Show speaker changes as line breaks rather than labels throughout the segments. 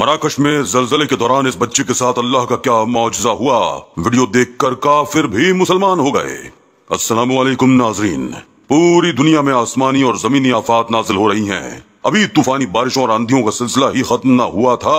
मराकश में जलजले के दौरान इस बच्चे के साथ अल्लाह का क्या मुआवजा हुआ वीडियो देखकर काफिर भी मुसलमान हो गए असलम नाजरीन पूरी दुनिया में आसमानी और जमीनी आफात नाजिल हो रही हैं अभी तूफानी बारिश और आंधियों का सिलसिला ही खत्म ना हुआ था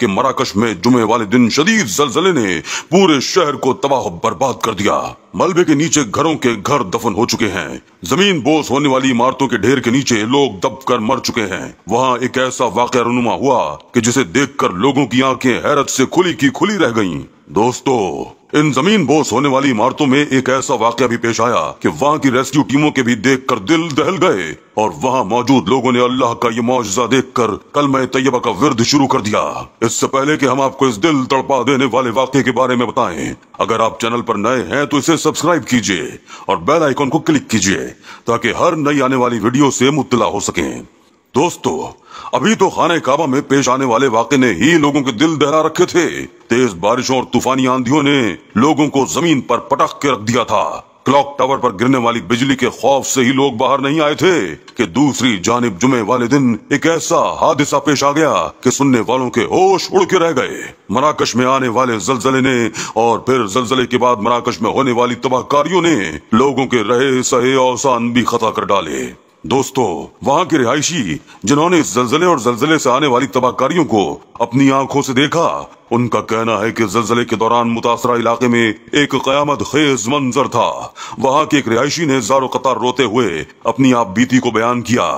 कि मराकश में जुमे वाले दिन शदीद जलजले ने पूरे शहर को तबाह बर्बाद कर दिया मलबे के नीचे घरों के घर दफन हो चुके हैं जमीन बोस होने वाली इमारतों के ढेर के नीचे लोग दब कर मर चुके हैं वहाँ एक ऐसा वाक रुनुमा हुआ कि जिसे देख कर लोगों की आंखें हैरत से खुली की खुली रह गयी दोस्तों इन जमीन बोस होने वाली इमारतों में एक ऐसा वाक्य भी पेश आया कि वहाँ की रेस्क्यू टीमों के भी देख कर दिल दहल गए और वहाँ मौजूद लोगों ने अल्लाह का ये मुआवजा देख कर कल मैं तैयबा का विरद शुरू कर दिया इससे पहले कि हम आपको इस दिल तड़पा देने वाले वाक्य के बारे में बताएं अगर आप चैनल पर नए हैं तो इसे सब्सक्राइब कीजिए और बेल आइकॉन को क्लिक कीजिए ताकि हर नई आने वाली वीडियो से मुतला हो सके दोस्तों अभी तो खाने काबा में पेश आने वाले वाक ने ही लोगों के दिल दहरा रखे थे तेज बारिशों और तूफानी आंधियों ने लोगों को जमीन पर पटक के रख दिया था क्लॉक टावर पर गिरने वाली बिजली के खौफ से ही लोग बाहर नहीं आए थे कि दूसरी जानब जुमे वाले दिन एक ऐसा हादसा पेश आ गया कि सुनने वालों के होश उड़ के रह गए मराकश में आने वाले जलजले ने और फिर जलजले के बाद मराकश में होने वाली तबाहकारियों ने लोगों के रहे सहे औसान भी खतरा कर डाले दोस्तों वहाँ के रिहायशी जिन्होंने इस जलजले और जलजले से आने वाली तबाहकारियों को अपनी आंखों से देखा उनका कहना है कि जलजले के दौरान मुतासरा इलाके में एक कयामत खेज मंजर था वहाँ के एक रिहायशी ने जारो कतार रोते हुए अपनी आप बीती को बयान किया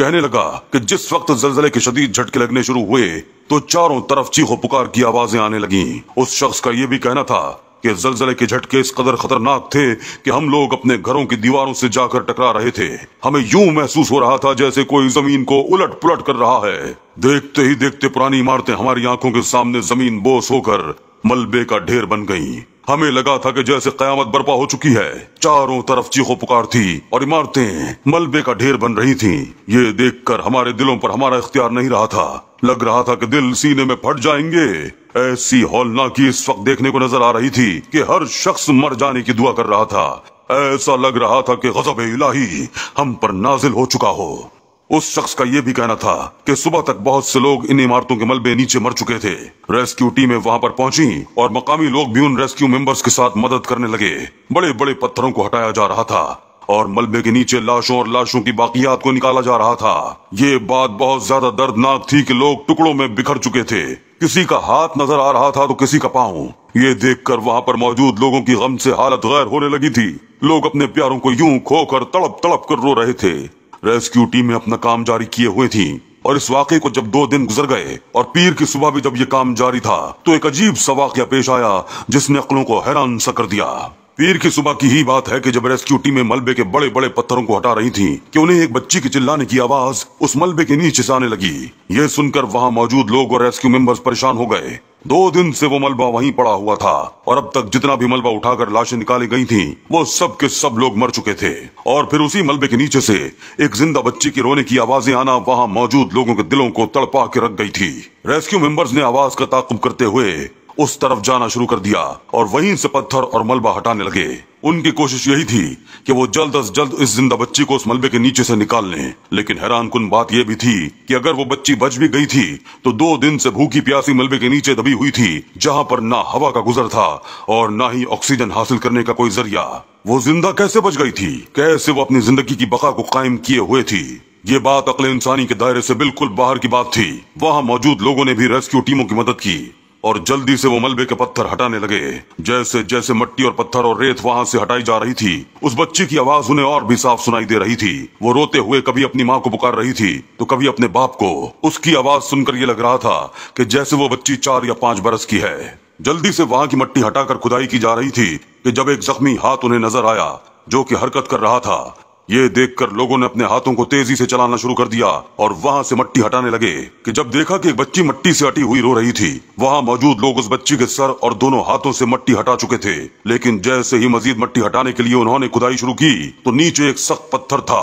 कहने लगा कि जिस वक्त जलजले के शदीद झटके लगने शुरू हुए तो चारों तरफ चीखों पुकार की आवाजें आने लगी उस शख्स का यह भी कहना था कि जलजले के झटके इस कदर खतरनाक थे कि हम लोग अपने घरों की दीवारों से जाकर टकरा रहे थे हमें यूं महसूस हो रहा था जैसे कोई जमीन को उलट पुलट कर रहा है देखते ही देखते पुरानी इमारतें हमारी आंखों के सामने जमीन बोस होकर मलबे का ढेर बन गईं। हमें लगा था कि जैसे कयामत बर्पा हो चुकी है चारों तरफ चीखो पुकार थी और इमारतें मलबे का ढेर बन रही थीं। ये देखकर हमारे दिलों पर हमारा इख्तियार नहीं रहा था लग रहा था कि दिल सीने में फट जाएंगे ऐसी की इस वक्त देखने को नजर आ रही थी कि हर शख्स मर जाने की दुआ कर रहा था ऐसा लग रहा था कि गजब इलाही हम पर नाजिल हो चुका हो उस शख्स का यह भी कहना था कि सुबह तक बहुत से लोग इन इमारतों के मलबे नीचे मर चुके थे रेस्क्यू टीमें वहां पर पहुंची और मकामी लोग भी उन रेस्क्यू मेंबर्स के साथ मदद करने लगे बड़े बड़े पत्थरों को हटाया जा रहा था और मलबे के नीचे लाशों और लाशों की बाकियात को निकाला जा रहा था ये बात बहुत ज्यादा दर्दनाक थी कि लोग टुकड़ों में बिखर चुके थे किसी का हाथ नजर आ रहा था तो किसी का पाँव ये देखकर वहाँ पर मौजूद लोगों की गम से हालत गैर होने लगी थी लोग अपने प्यारों को यूं खोकर तड़प तड़प कर रो रहे थे रेस्क्यू टीमें अपना काम जारी किए हुए थी और इस वाक्य को जब दो दिन गुजर गए और पीर की सुबह भी जब ये काम जारी था तो एक अजीब सा वाक्य पेश आया जिसने अकलों को हैरान सा कर दिया पीर की सुबह की ही बात है कि जब रेस्क्यू टीमें मलबे के बड़े बड़े पत्थरों को हटा रही थीं कि उन्हें एक बच्ची के चिल्लाने की आवाज उस मलबे के नीचे से आने लगी ये सुनकर वहां मौजूद लोग और रेस्क्यू मेंबर्स परेशान हो गए दो दिन से वो मलबा वहीं पड़ा हुआ था और अब तक जितना भी मलबा उठाकर लाशें निकाली गई थीं, वो सब के सब लोग मर चुके थे और फिर उसी मलबे के नीचे से एक जिंदा बच्ची की रोने की आवाजें आना वहां मौजूद लोगों के दिलों को तड़पा के रख गई थी रेस्क्यू मेंबर्स ने आवाज का ताकुब करते हुए उस तरफ जाना शुरू कर दिया और वहीं से पत्थर और मलबा हटाने लगे उनकी कोशिश यही थी कि वो जल्द अज जल्द इस जिंदा बच्ची को उस मलबे के नीचे से निकाल लें लेकिन हैरान कुन बात यह भी थी कि अगर वो बच्ची बच भी गई थी तो दो दिन से भूखी प्यासी मलबे के नीचे दबी हुई थी जहां पर ना हवा का गुजर था और ना ही ऑक्सीजन हासिल करने का कोई जरिया वो जिंदा कैसे बच गई थी कैसे वो अपनी जिंदगी की बका को कायम किए हुए थी ये बात अकल इंसानी के दायरे से बिल्कुल बाहर की बात थी वहाँ मौजूद लोगों ने भी रेस्क्यू टीमों की मदद की और जल्दी से वो मलबे के पत्थर हटाने लगे जैसे जैसे मट्टी और पत्थर और रेत वहां से हटाई जा रही थी उस बच्ची की आवाज उन्हें और भी साफ सुनाई दे रही थी वो रोते हुए कभी अपनी माँ को पुकार रही थी तो कभी अपने बाप को उसकी आवाज सुनकर ये लग रहा था कि जैसे वो बच्ची चार या पांच बरस की है जल्दी से वहां की मट्टी हटाकर खुदाई की जा रही थी कि जब एक जख्मी हाथ उन्हें नजर आया जो कि हरकत कर रहा था ये देखकर लोगों ने अपने हाथों को तेजी से चलाना शुरू कर दिया और वहां से मट्टी हटाने लगे कि जब देखा कि एक बच्ची मट्टी से अटी हुई रो रही थी वहां मौजूद लोग उस बच्ची के सर और दोनों हाथों से मट्टी हटा चुके थे लेकिन जैसे ही मजीद मट्टी हटाने के लिए उन्होंने खुदाई शुरू की तो नीचे एक सख्त पत्थर था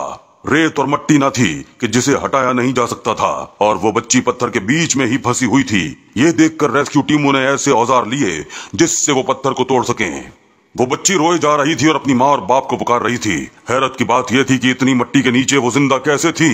रेत और मट्टी ना थी कि जिसे हटाया नहीं जा सकता था और वो बच्ची पत्थर के बीच में ही फंसी हुई थी ये देखकर रेस्क्यू टीमों ने ऐसे औजार लिए जिससे वो पत्थर को तोड़ सके वो बच्ची रोए जा रही थी और अपनी माँ और बाप को पुकार रही थी हैरत की बात यह थी कि इतनी मट्टी के नीचे वो जिंदा कैसे थी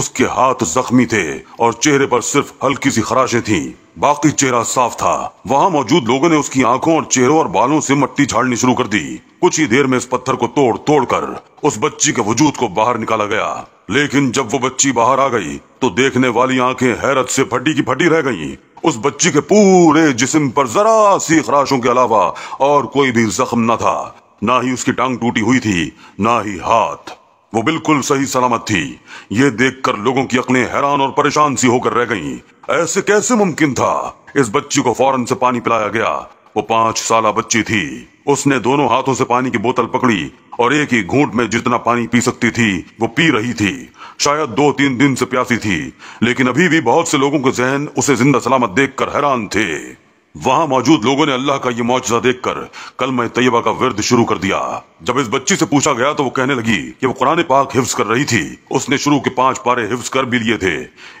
उसके हाथ जख्मी थे और चेहरे पर सिर्फ हल्की सी खराशें थी बाकी चेहरा साफ था वहाँ मौजूद लोगों ने उसकी आंखों और चेहरों और बालों से मट्टी झाड़नी शुरू कर दी कुछ ही देर में इस पत्थर को तोड़ तोड़ कर उस बच्ची के वजूद को बाहर निकाला गया लेकिन जब वो बच्ची बाहर आ गई तो देखने वाली आंखें हैरत से फटी की फटी रह गईं उस बच्ची के पूरे जिस्म पर जरा सी खराशों के अलावा और कोई भी जख्म न था ना ही उसकी टांग टूटी हुई थी ना ही हाथ वो बिल्कुल सही सलामत थी ये देखकर लोगों की अकलें हैरान और परेशान सी होकर रह गईं। ऐसे कैसे मुमकिन था इस बच्ची को फौरन से पानी पिलाया गया वो पांच साल बच्ची थी उसने दोनों हाथों से पानी की बोतल पकड़ी और एक ही घूंट में जितना पानी पी सकती थी वो पी रही थी शायद दो तीन दिन से प्यासी थी लेकिन अभी भी बहुत से लोगों के जहन उसे जिंदा सलामत देखकर हैरान थे वहां मौजूद लोगों ने अल्लाह का ये मुआवजा देखकर कल मैं तैयबा का विरद शुरू कर दिया जब इस बच्ची से पूछा गया तो वो कहने लगी कि वो कुरान पाक हिफ्स कर रही थी उसने शुरू के पांच पारे हिफ्स कर भी लिए थे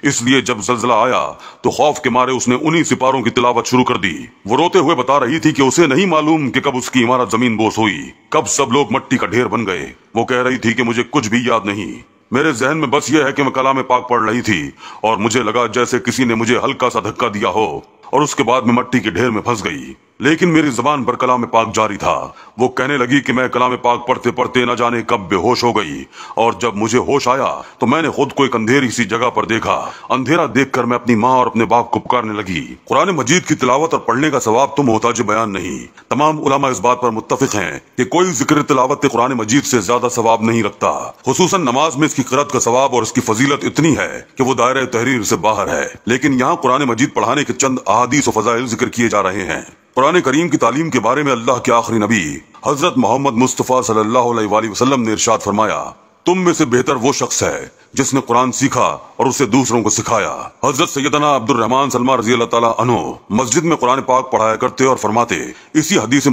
इसलिए जब जलजिला आया तो खौफ के मारे उसने उन्हीं सिपारों की तिलावत शुरू कर दी वो रोते हुए बता रही थी कि उसे नहीं मालूम कि कब उसकी इमारत जमीन बोस हुई कब सब लोग मट्टी का ढेर बन गए वो कह रही थी कि मुझे कुछ भी याद नहीं मेरे जहन में बस यह है कि मैं कला में पाक पढ़ रही थी और मुझे लगा जैसे किसी ने मुझे हल्का सा धक्का दिया हो और उसके बाद में मट्टी के ढेर में फंस गई लेकिन मेरी जबान पर कलाम पाक जारी था वो कहने लगी कि मैं कलाम पाक पढ़ते पढ़ते न जाने कब बेहोश हो गई और जब मुझे होश आया तो मैंने खुद को एक अंधेरी सी जगह पर देखा अंधेरा देखकर मैं अपनी माँ और अपने बाप को पुकारने लगी कुरान मजीद की तिलावत और पढ़ने का सवाब तो मोहताज बयान नहीं तमाम उलामा इस बात पर मुतफिक है की कोई जिक्र तिलावत कुरान मजीद से ज्यादा सवाब नहीं रखता खसूस नमाज में इसकी करत का सवाब और इसकी फजीलत इतनी है की वो दायरे तहरीर से बाहर है लेकिन यहाँ कुरान मजीद पढ़ाने के चंद अहादीस और फजाइल जिक्र किए जा रहे हैं पुराने करीम की तालीम के बारे में अल्लाह के आखिरी नबी हजरत मोहम्मद मुस्तफ़ा सल्लल्लाहु अलैहि वसल्लम ने इरशाद फरमाया तुम में से बेहतर वो शख्स है जिसने कुरान सीखा और उसे दूसरों को सिखाया हजरत सैदना अब्दुलरहमान सलमा रजी अल्लाह तला मस्जिद में कुरान पाक पढ़ाया करते और फरमाते इसी हदीस